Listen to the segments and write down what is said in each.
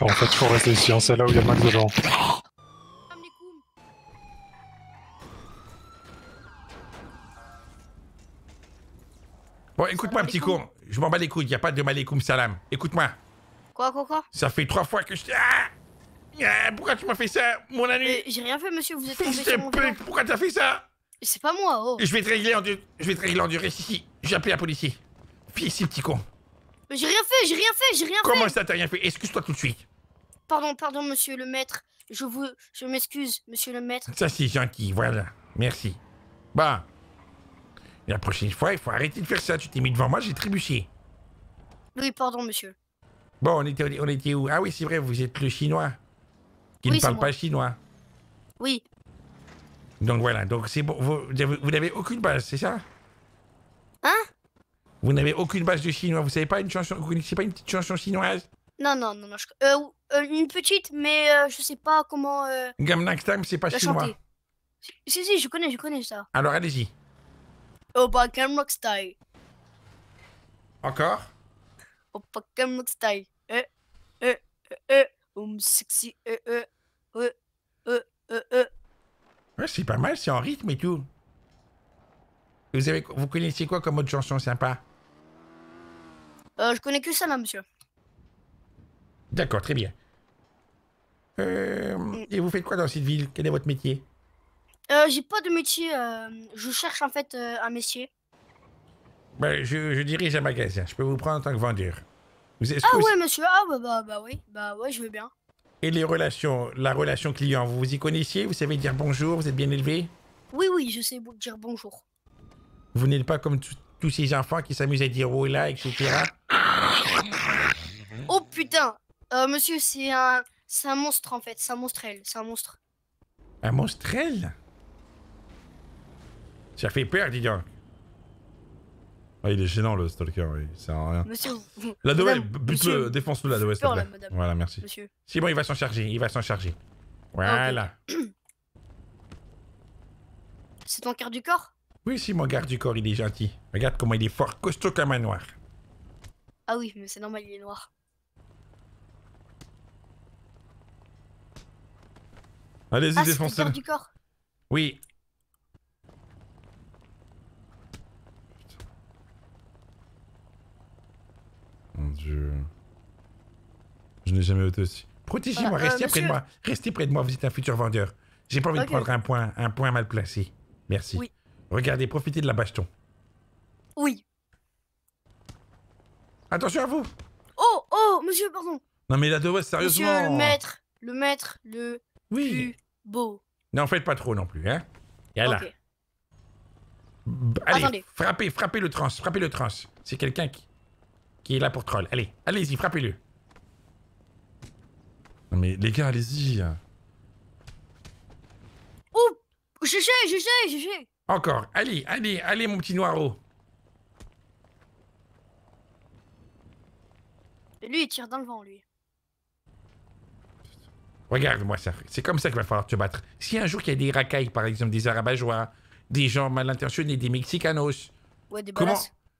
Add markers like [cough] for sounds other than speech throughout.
Bah, en fait, il faut rester ici, c'est là où il y a le de gens. Bon, écoute-moi, petit con. Je m'en bats les couilles, y'a a pas de malekoum salam. Écoute-moi. Quoi, quoi, quoi Ça fait trois fois que je. Ah, ah pourquoi tu m'as fait ça, mon ami J'ai rien fait, monsieur, vous êtes tombé Pourquoi t'as fait ça C'est pas moi, oh. Je vais te régler en, je vais te régler en durée, si, si. J'ai appelé la police. Fille ici, petit con. Mais j'ai rien fait, j'ai rien fait, j'ai rien fait. Comment ça, t'as rien fait Excuse-toi tout de suite. Pardon, pardon, monsieur le maître. Je vous, je m'excuse, monsieur le maître. Ça, c'est gentil, voilà. Merci. Bah, la prochaine fois, il faut arrêter de faire ça. Tu t'es mis devant moi, j'ai trébuché. Oui, pardon, monsieur. Bon, on était, on était où Ah oui, c'est vrai, vous êtes le chinois. Qui ne parle pas chinois. Oui. Donc voilà, donc c'est bon. Vous, vous n'avez aucune base, c'est ça Hein Vous n'avez aucune base de chinois. Vous savez pas une chanson, vous connaissez pas une petite chanson chinoise non, non, non, non. Je... Euh, euh, une petite, mais euh, je sais pas comment. Euh, Gamnaktam, c'est pas chinois. Chanter. Si, si, je connais, je connais ça. Alors allez-y. Oh bah Gamrock Style. Encore Oh bah Gamrock Style. Euh, euh, euh, eh, um, sexy, euh, euh, euh, euh, euh, eh. c'est pas mal, c'est en rythme et tout. Vous, avez, vous connaissez quoi comme autre chanson sympa euh, Je connais que ça là, monsieur. D'accord, très bien. Euh, et vous faites quoi dans cette ville Quel est votre métier euh, J'ai pas de métier. Euh, je cherche en fait euh, un métier. Ben, je, dirige un magasin. Je peux vous prendre en tant que vendeur. ah ouais, monsieur. Ah bah, bah, bah oui. Bah ouais, je veux bien. Et les relations, la relation client, vous vous y connaissiez Vous savez dire bonjour Vous êtes bien élevé Oui, oui, je sais dire bonjour. Vous n'êtes pas comme tous ces enfants qui s'amusent à dire oh là, etc. Oh putain euh, monsieur, c'est un, c'est un monstre en fait. C'est un L, C'est un monstre. Un monstrelle Ça fait peur, dis donc. Ah, il est gênant le stalker, oui. C'est rien. Monsieur, La Doel, bute-le, défonce-le la Madame. Voilà, merci. Monsieur. bon, il va s'en charger, il va s'en charger. Voilà. C'est ton garde du corps Oui, si, mon garde du corps, il est gentil. Regarde comment il est fort, costaud comme un noir. Ah oui, mais c'est normal, il est noir. Allez-y, ah, défoncez le du corps. Oui. Mon dieu. Je n'ai jamais été aussi. Protégez-moi, euh, restez euh, près de moi. Restez près de moi, vous êtes un futur vendeur. J'ai pas envie de prendre un point, un point mal placé. Merci. Oui. Regardez, profitez de la baston. Oui. Attention à vous. Oh, oh, monsieur, pardon. Non mais la de sérieusement. le maître, le maître, le... Oui. Plus beau. N'en faites pas trop non plus, hein. Et là. Allez, frappez, frappez le trans, frappez le trans. C'est quelqu'un qui, qui est là pour troll. Allez, allez-y, frappez-le. Non mais les gars, allez-y. Ouh Je sais, je sais, je sais. Encore. Allez, allez, allez, mon petit noiro. Lui, il tire dans le vent, lui. Regarde-moi ça. C'est comme ça qu'il va falloir te battre. Si un jour qu'il y a des racailles, par exemple, des arabajois, des gens mal intentionnés, des mexicanos. Ouais, des comment...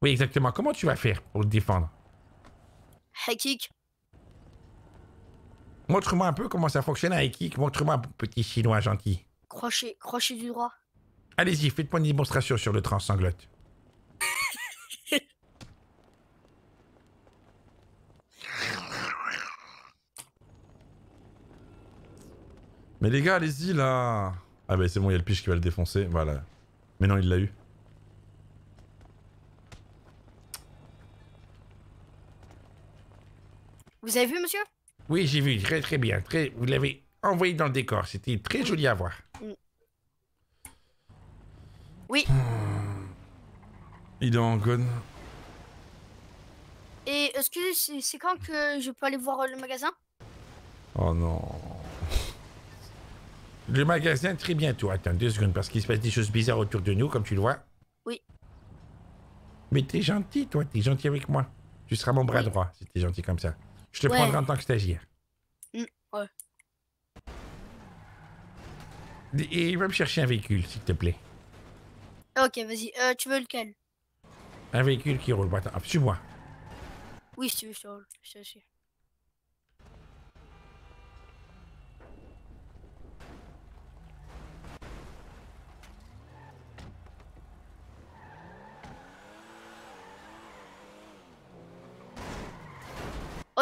Oui, exactement. Comment tu vas faire pour le défendre Heikik. Montre-moi un peu comment ça fonctionne à Montre-moi un petit chinois gentil. Crochez, crochet du droit. Allez-y, faites-moi une démonstration sur le transanglote. Mais les gars, allez-y là Ah bah c'est bon, il y a le piche qui va le défoncer, voilà. Mais non, il l'a eu. Vous avez vu, monsieur Oui, j'ai vu, très très bien. Très... Vous l'avez envoyé dans le décor, c'était très joli à voir. Oui. Il est en Et euh, excusez c'est quand que je peux aller voir le magasin Oh non. Le magasin très bientôt. Attends deux secondes parce qu'il se passe des choses bizarres autour de nous, comme tu le vois. Oui. Mais t'es gentil, toi. T'es gentil avec moi. Tu seras mon bras droit si t'es gentil comme ça. Je te prendrai en tant que stagiaire. Mmh, ouais. Et va me chercher un véhicule, s'il te plaît. Ok, vas-y. Euh, tu veux lequel Un véhicule qui roule. Attends, ah, suis-moi. Oui, si tu je te roule.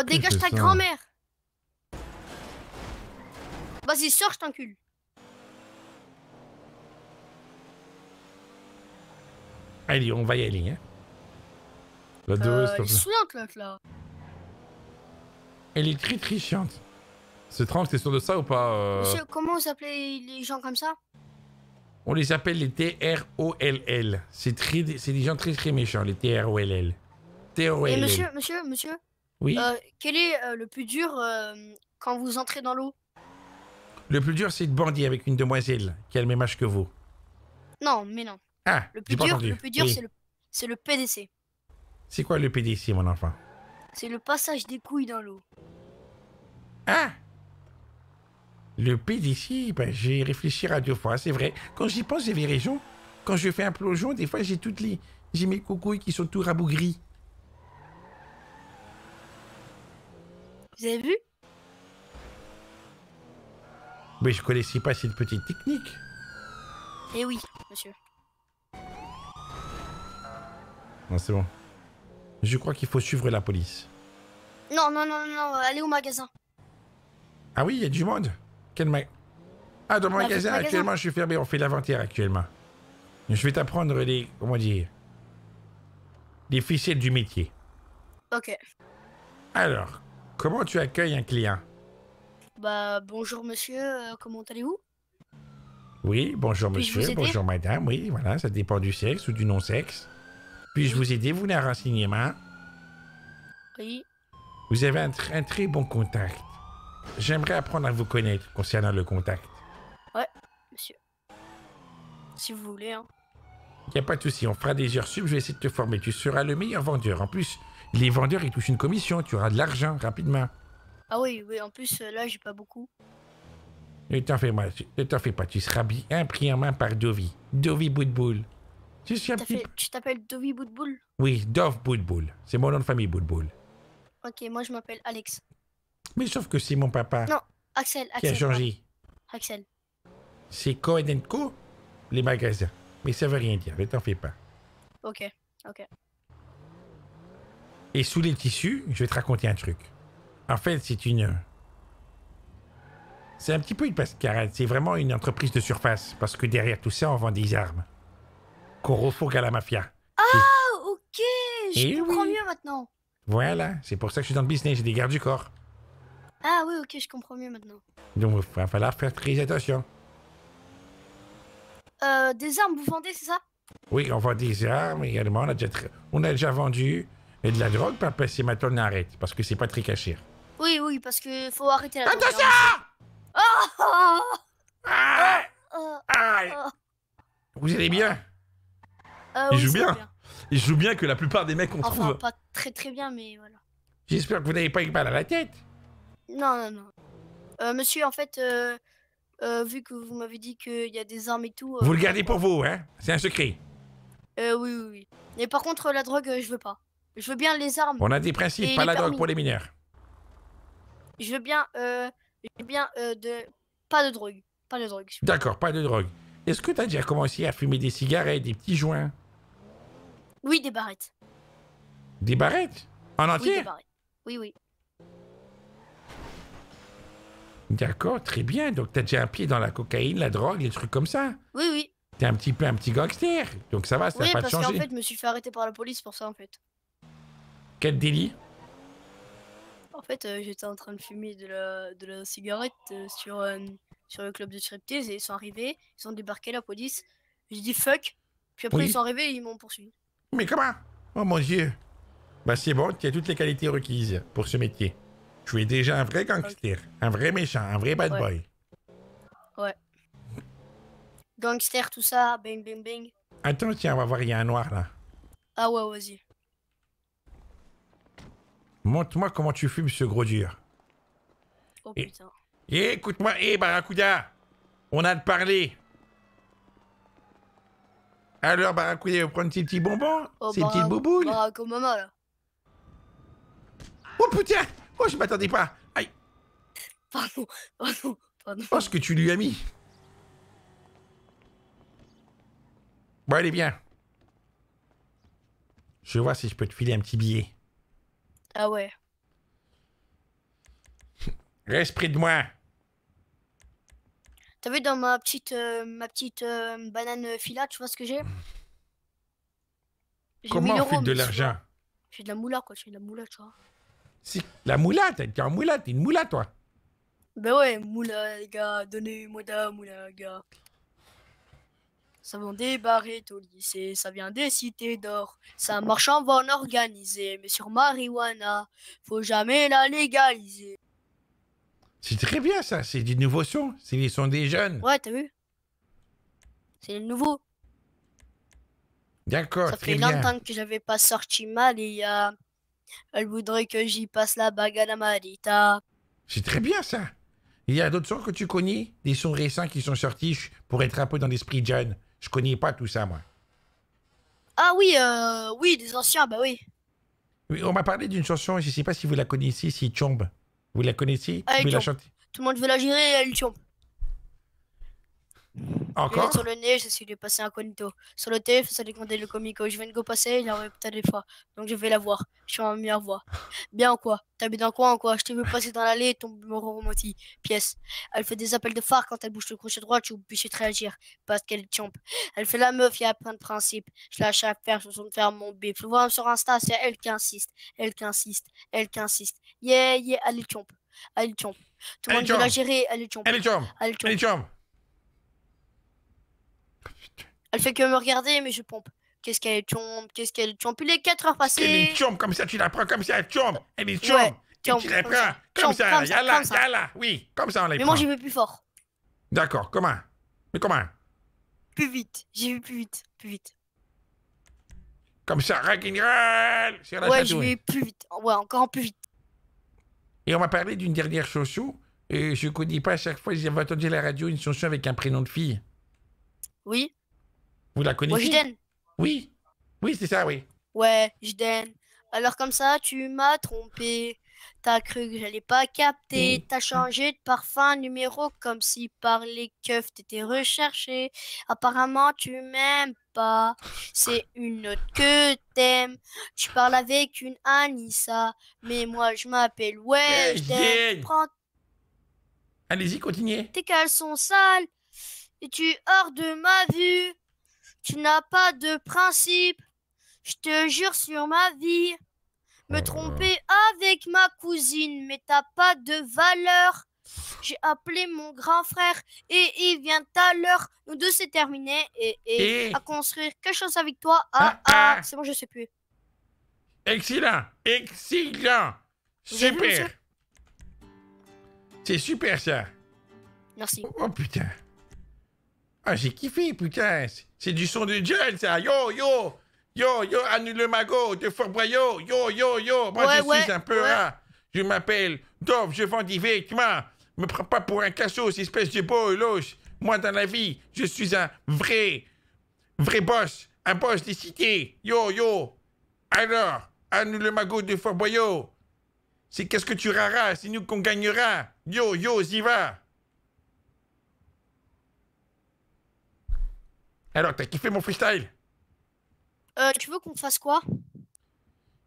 Oh, dégage ta grand-mère Vas-y, sors, je t'encule. Allez, on va y aller, hein. Euh, elle est chiante, l'autre, là. Elle est très, très chiante. C'est tranquille, t'es sûr de ça ou pas euh? Monsieur, comment on s'appelait les gens comme ça On les appelle les TROLL. C'est des gens très, très méchants, les TROLL. L Et monsieur, monsieur, monsieur euh, quel est euh, le plus dur euh, quand vous entrez dans l'eau Le plus dur, c'est de bander avec une demoiselle qui a le même âge que vous. Non, mais non. Ah, le plus dur, le plus dur, c'est le, PDC. C'est quoi le PDC, mon enfant C'est le passage des couilles dans l'eau. Ah Le PDC, ben, j'ai réfléchi à deux fois, c'est vrai. Quand j'y pense, j'avais raison. Quand je fais un plongeon, des fois, j'ai toutes les... J'ai mes coucouilles qui sont tout rabougries. Vous avez vu Mais je connaissais pas cette petite technique. Eh oui, monsieur. Non, ah, c'est bon. Je crois qu'il faut suivre la police. Non, non, non, non, allez au magasin. Ah oui, il y a du monde. Quel mag... Ah, dans le ah, magasin, magasin, actuellement, je suis fermé. On fait l'inventaire actuellement. Je vais t'apprendre les... Comment dire Les ficelles du métier. Ok. Alors, Comment tu accueilles un client Bah bonjour monsieur, euh, comment allez-vous Oui, bonjour monsieur, bonjour madame, oui, voilà, ça dépend du sexe ou du non-sexe. Puis-je vous aider, vous voulez un renseignement Oui. Vous avez un, très bon contact. J'aimerais apprendre à vous connaître concernant le contact. Ouais, monsieur. Si vous voulez, hein. Il a pas de souci, on fera des heures sub, je vais essayer de te former. Tu seras le meilleur vendeur. En plus, les vendeurs, ils touchent une commission, tu auras de l'argent rapidement. Ah oui, oui, en plus, euh, là, j'ai pas beaucoup. Ne t'en fais, pas, tu seras bien pris en main par Dovi. Dovi Boudboul. tu t'appelles Dovi Boudboul Oui, Dov Boudboul. C'est mon nom de famille, Boudboul. Ok, moi, je m'appelle Alex. Mais sauf que c'est mon papa. Non, Axel, Axel. Qui a changé. Axel. C'est Cohen Co, les magasins. Mais ça veut rien dire, ne t'en fais pas. Ok, ok. Et sous les tissus, je vais te raconter un truc. En fait, c'est une... C'est un petit peu une mascarade, c'est vraiment une entreprise de surface, parce que derrière tout ça, on vend des armes. Qu'on refourgue à la mafia. Ah, ok, je eh comprends mieux maintenant. Voilà, c'est pour ça que je suis dans le business, j'ai des gardes du corps. Ah oui, ok, je comprends mieux maintenant. Donc, il va falloir faire très attention. Euh, des armes, vous vendez, c'est ça Oui, on vend des armes également, on a déjà vendu et de la drogue, papa, si c'est maintenant on arrête. Parce que c'est pas très caché. Oui, oui, parce que faut arrêter la drogue. Attention oh, oh, oh. ah, ah, ah. Vous allez bien Il joue bien. Il joue bien que la plupart des mecs qu'on enfin, trouve. pas très très bien, mais voilà. J'espère que vous n'avez pas eu mal à la tête. Non, non, non. Euh, monsieur, en fait, euh, euh, vu que vous m'avez dit qu'il y a des armes et tout. vous le gardez pour vous, hein C'est un secret. Euh, oui, oui, oui. Mais par contre, la drogue, je veux pas. Je veux bien les armes. On a des principes, pas la drogue pour les mineurs. Je veux bien, euh, je veux bien euh, de... Pas de drogue. Pas de drogue. D'accord, pas de drogue. Est-ce que tu as déjà commencé à fumer des cigarettes, des petits joints Oui, des barrettes. Des barrettes En entier Oui, des barrettes. Oui, oui. D'accord, très bien. Donc, t'as déjà un pied dans la cocaïne, la drogue, les trucs comme ça. Oui, oui. T'es un petit peu un petit gangster. Donc, ça va, ça n'a pas te changer. Oui, parce fait, je me suis fait arrêter par la police pour ça, en fait. Quel délit En fait, euh, j'étais en train de fumer de la, cigarette euh, sur, euh, sur le club de striptease et ils sont arrivés, ils ont débarqué la police. J'ai dit fuck, puis après ils sont arrivés et ils m'ont poursuivi. Mais comment Oh mon dieu Bah c'est bon, tu as toutes les qualités requises pour ce métier. Tu es déjà un vrai gangster, un vrai méchant, un vrai bad boy. Ouais. Gangster, tout ça, bing bing bing. Attends, tiens, on va voir, il y a un noir là. Ah ouais, vas-y. Montre-moi comment tu fumes ce gros dur. Oh putain. écoute-moi, hé eh, Barracuda On a de parler Alors Barracuda, vous prendre ses petits bonbons oh, Ses bah, petites bouboules bah, maman, là Oh putain Oh, je m'attendais pas Aïe Pardon, pardon, pardon. Oh, ce que tu lui as mis Bon, allez bien. Je vois si je peux te filer un petit billet. Ah ouais. Reste près de moi. T'as vu dans ma petite, euh, ma petite euh, banane fila, tu vois ce que j'ai Comment on fait de l'argent J'ai de la moula, quoi. J'ai de la moula, tu vois. Si, la moula, t'es en moula, t'es une moula, toi. Ben ouais, moula, les gars, donnez-moi de la moula, les gars. Ça va des au lycée, ça vient des cités d'or. Ça marche en vente organisée, mais sur marijuana, faut jamais la légaliser. C'est très bien ça, c'est du nouveau son. C'est les sont des jeunes. Ouais, t'as vu? C'est le nouveau. D'accord, Ça fait longtemps que j'avais pas sorti mal et a... elle voudrait que j'y passe la bague à la marita. C'est très bien ça. Il y a d'autres sons que tu connais, des sons récents qui sont sortis pour être un peu dans l'esprit jeune. Je connais pas tout ça, moi. Ah oui, euh, oui, des anciens, bah oui. on m'a parlé d'une chanson, je sais pas si vous la connaissez, si Chombe. Vous la connaissez ah, Tout le monde veut la gérer, elle Chombe. Encore Sur le nez, je suis de passer un incognito. Sur le téléphone, ça commander le comico. Je viens de go passer, il a peut-être des fois. Donc je vais la voir. Je suis en meilleure voix. Bien ou quoi T'habites dans quoi ou quoi Je t'ai vu passer dans l'allée ton bureau remonti. Pièce. Elle fait des appels de phare quand elle bouge le crochet droit, tu peux réagir. Parce qu'elle chompe. Elle fait la meuf, il y a plein de principes. Je lâche à faire, je de faire mon bif. Je vois sur Insta, c'est elle qui insiste. Elle qui insiste. Elle qui insiste. Yeah, yeah, elle chompe. Elle Tout le monde veut gérer, elle chompe. Elle Elle elle fait que me regarder, mais je pompe. Qu'est-ce qu'elle tombe Qu'est-ce qu'elle chompe, Plus les 4 heures passées. Elle chompe, comme ça, tu la prends comme ça, elle chompe, Elle tombe. Ouais, tu la prends comme, ça, là, Oui, comme ça on les mais Mais moi, j'y vais plus fort. D'accord, comment Mais comment Plus vite, j'y vais plus vite, plus vite. Comme ça, rock'n'roll Ouais, je vais plus vite, ouais, encore plus vite. Et on m'a parlé d'une dernière chanson. et je connais pas à chaque fois, j'avais entendu à la radio une chanson avec un prénom de fille. Oui. Vous la connaissez Oui. Oui, c'est ça, oui. Ouais, Jden. Alors comme ça, tu m'as trompé. T'as cru que j'allais pas capter. T'as changé de parfum numéro comme si par les keufs t'étais recherché. Apparemment, tu m'aimes pas. C'est une autre que t'aimes. Tu parles avec une Anissa. Mais moi, je m'appelle eh, Ouais. Allez-y, continuez. Tes sont sales tu hors de ma vue. Tu n'as pas de principe. Je te jure sur ma vie. Me oh tromper avec ma cousine, mais t'as pas de valeur. J'ai appelé mon grand frère et il vient à l'heure. Nous deux, c'est terminé. Et, à construire quelque chose avec toi. ah, ah. ah, ah. c'est bon, je sais plus. Excellent, excellent. Super. C'est super ça. Merci. Oh, oh putain. Ah, j'ai kiffé, putain. C'est du son de gel ça. Yo, yo. Yo, yo, annule magot de Fort Boyo Yo, yo, yo. Moi, je suis un peu rat Je m'appelle Dove, je vends des vêtements. Me prends pas pour un cassos, espèce de bolos. Moi, dans la vie, je suis un vrai, vrai boss. Un boss des cités. Yo, yo. Alors, annule magot de Fort Boyo C'est qu'est-ce que tu raras, c'est nous qu'on gagnera. Yo, yo, ziva Alors, t'as kiffé mon freestyle Euh, tu veux qu'on fasse quoi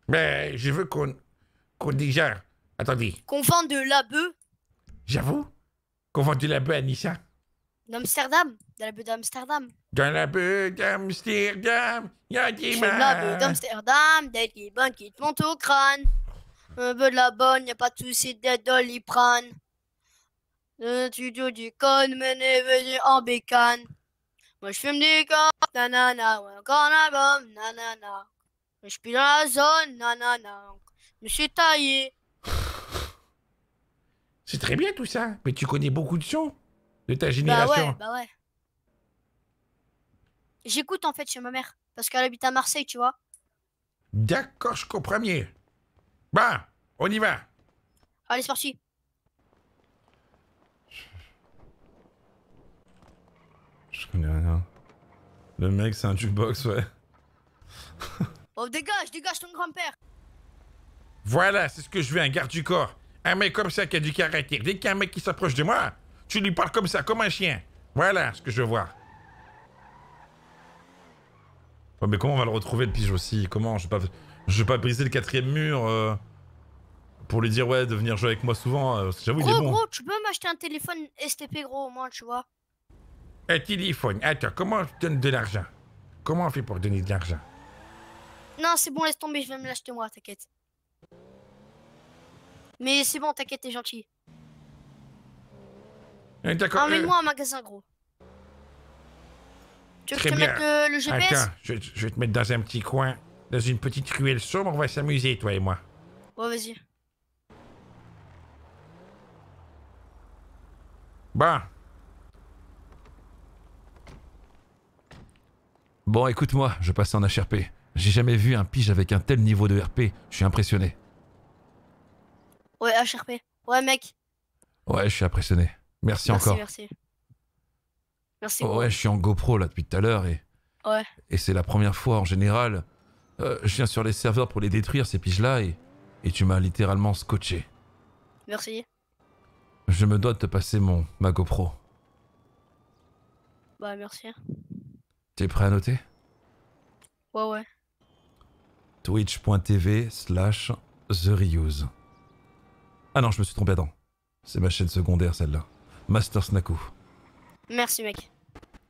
Ben, je veux qu'on. qu'on déjà. Attendez. Qu'on vende de la bœuf J'avoue Qu'on vende de la bœuf à Nissa D'Amsterdam De la bœuf d'Amsterdam Dans la bœuf d'Amsterdam Y'a des Dans la bœuf d'Amsterdam, d'être les bonne qui te montent au crâne. Un peu de la bonne, y'a pas de soucis d'être dans Un euh, studio du con, n'est venu en bécane. Moi je fume des na nanana, ouais, encore un album, nanana. je suis dans la zone, nanana. Je me suis taillé. [laughs] C'est très bien tout ça, mais tu connais beaucoup de sons de ta génération. Bah ouais, bah ouais. J'écoute en fait chez ma mère, parce qu'elle habite à Marseille, tu vois. D'accord, je comprends premier. Bah, on y va. Allez, c'est parti. Le mec, c'est un jukebox, ouais. [laughs] oh, dégage, dégage ton grand-père Voilà, c'est ce que je veux, un garde du corps. Un mec comme ça qui a du caractère. Dès qu'il y a un mec qui s'approche de moi, tu lui parles comme ça, comme un chien. Voilà ce que je veux voir. Oh, mais comment on va le retrouver, le pige aussi Comment Je vais pas, je pas briser le quatrième mur euh, pour lui dire, ouais, de venir jouer avec moi souvent. Euh, j'avoue, il est Gros, tu peux m'acheter un téléphone STP, gros, au moins, tu vois. Un téléphone. Attends, comment je donne de l'argent Comment on fait pour donner de l'argent Non, c'est bon, laisse tomber, je vais me l'acheter moi, t'inquiète. Mais c'est bon, t'inquiète, t'es gentil. Euh, d'accord. Euh, Emmène-moi un magasin, gros. Tu veux que je te mette euh, le, GPS Attends, je, vais te mettre dans un petit coin, dans une petite ruelle sombre, on va s'amuser, toi et moi. Bon, vas-y. Bon, Bon, écoute-moi, je passe en HRP. J'ai jamais vu un pige avec un tel niveau de RP. Je suis impressionné. Ouais, HRP. Ouais, mec. Ouais, je suis impressionné. Merci, encore. Merci, merci. ouais, je suis en GoPro là depuis tout à l'heure et. Ouais. Et c'est la première fois en général. Euh, je viens sur les serveurs pour les détruire, ces piges-là, et, et tu m'as littéralement scotché. Merci. Je me dois de te passer mon ma GoPro. Bah, merci. Hein. T'es prêt à noter Ouais, ouais. Twitch.tv slash TheReuse. Ah non, je me suis trompé, dedans. C'est ma chaîne secondaire, celle-là. Master Snaku. Merci, mec.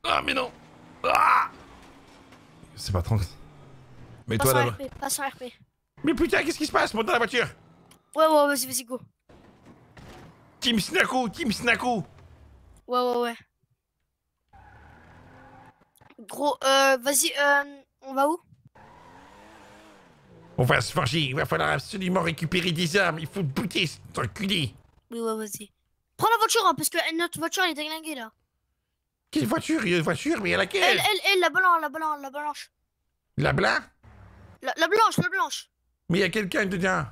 Ah, mais non ah C'est pas tranquille. Mais toi, là RP, Pas RP. Mais putain, qu'est-ce qui se passe Monte dans la voiture Ouais, ouais, vas-y, vas-y, go. Team Snaku, Team Snaku Ouais, ouais, ouais. Gros, euh, vas-y, euh, on va où On va se forger, il va falloir absolument récupérer des armes, il faut bouter cet enculé Oui, ouais, vas-y. Prends la voiture, hein, parce que notre voiture, elle est déglinguée, là Quelle voiture Il y a une voiture, mais a laquelle Elle, elle, elle, la blanche, la blanche, la blanche La blanche la, blanche, la blanche Mais il y a quelqu'un dedans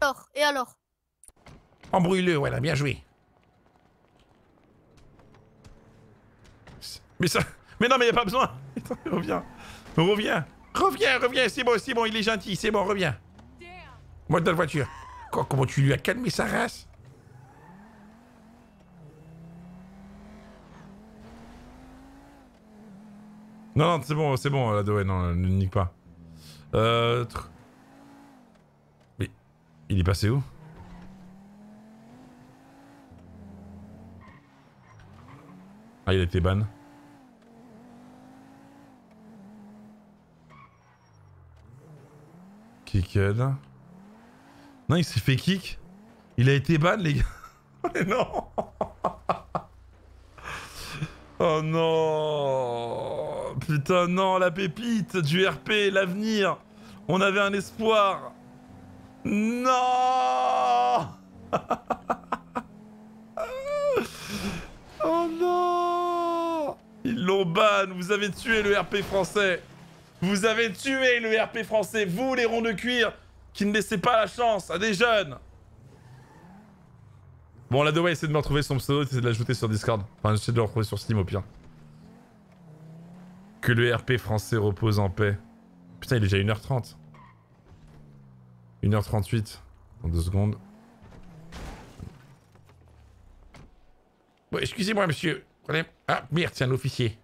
Alors, et alors Embrouille-le, voilà, bien joué Mais ça... Mais non, mais y a pas besoin. [laughs] reviens. Reviens. Reviens, reviens. C'est bon, c'est bon. Il est gentil. C'est bon, reviens. Moi dans la voiture. Quoi, comment tu lui as calmé sa race Non, non, c'est bon, c'est bon, la Doé, non, hein, ne nique pas. Euh... Mais... Il est passé où Ah, il a été ban. Kicked. Non, il s'est fait kick. Il a été ban, les gars. [laughs] Mais non [laughs] Oh non Putain, non, la pépite du RP, l'avenir On avait un espoir Non [laughs] Oh non Ils l'ont ban, vous avez tué le RP français vous avez tué le RP français, vous les ronds de cuir qui ne laissez pas la chance à des jeunes. Bon, la doit essayer de me retrouver son pseudo, essaie de l'ajouter sur Discord. Enfin, j'essaie de le retrouver sur Steam au pire. Que le RP français repose en paix. Putain, il est déjà 1h30. 1h38. Dans deux secondes. Bon, excusez-moi, monsieur. Ah, merde, c'est un officier.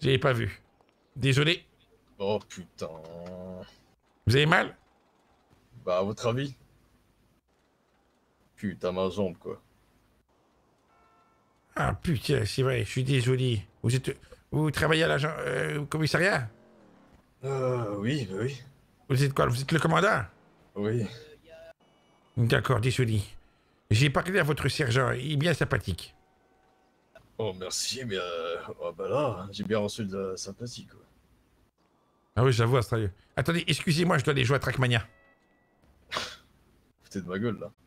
J'avais pas vu. Désolé. Oh putain. Vous avez mal Bah, à votre avis Putain, ma jambe, quoi. Ah putain, c'est vrai, je suis désolé. Vous êtes. Vous travaillez à la euh, commissariat Euh, oui, bah oui. Vous êtes quoi Vous êtes le commandant Oui. D'accord, désolé. J'ai parlé à votre sergent, il est bien sympathique. Oh, merci, mais. Euh... Oh, bah là, hein, j'ai bien reçu de la sympathie, quoi. Ah oui, j'avoue, Astralis. Attendez, excusez-moi, je dois aller jouer à Trackmania. Foutez de ma gueule, là.